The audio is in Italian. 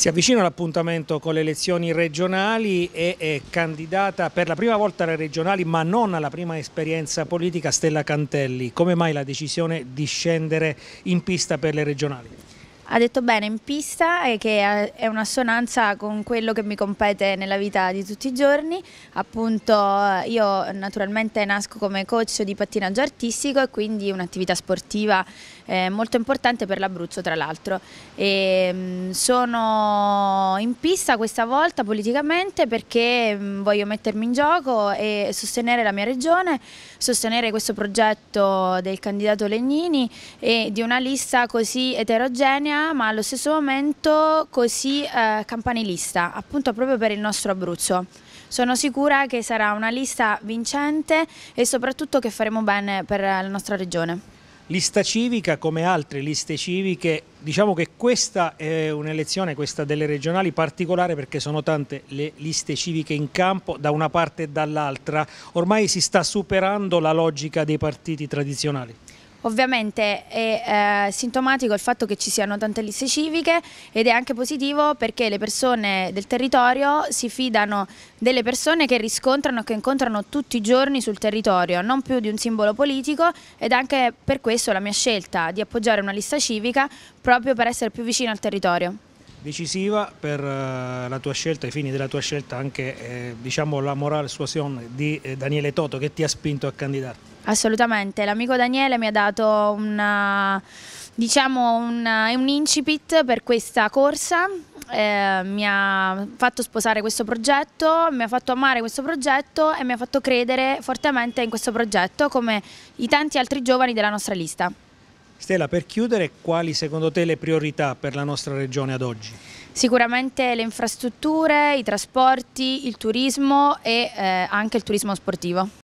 Si avvicina l'appuntamento con le elezioni regionali e è candidata per la prima volta alle regionali ma non alla prima esperienza politica Stella Cantelli. Come mai la decisione di scendere in pista per le regionali? ha detto bene in pista e che è un'assonanza con quello che mi compete nella vita di tutti i giorni. Appunto io naturalmente nasco come coach di pattinaggio artistico e quindi un'attività sportiva eh, molto importante per l'Abruzzo tra l'altro. Mm, sono in pista questa volta politicamente perché mm, voglio mettermi in gioco e sostenere la mia regione, sostenere questo progetto del candidato Legnini e di una lista così eterogenea ma allo stesso momento così eh, campanilista, appunto proprio per il nostro Abruzzo. Sono sicura che sarà una lista vincente e soprattutto che faremo bene per la nostra regione. Lista civica come altre liste civiche, diciamo che questa è un'elezione, questa delle regionali particolare perché sono tante le liste civiche in campo da una parte e dall'altra, ormai si sta superando la logica dei partiti tradizionali. Ovviamente è eh, sintomatico il fatto che ci siano tante liste civiche ed è anche positivo perché le persone del territorio si fidano delle persone che riscontrano e che incontrano tutti i giorni sul territorio, non più di un simbolo politico ed anche per questo la mia scelta di appoggiare una lista civica proprio per essere più vicino al territorio decisiva per eh, la tua scelta, ai fini della tua scelta anche eh, diciamo, la morale suasion di eh, Daniele Toto che ti ha spinto a candidarti? Assolutamente, l'amico Daniele mi ha dato una, diciamo un, un, incipit per questa corsa, eh, mi ha fatto sposare questo progetto, mi ha fatto amare questo progetto e mi ha fatto credere fortemente in questo progetto come i tanti altri giovani della nostra lista. Stella, per chiudere, quali secondo te le priorità per la nostra regione ad oggi? Sicuramente le infrastrutture, i trasporti, il turismo e eh, anche il turismo sportivo.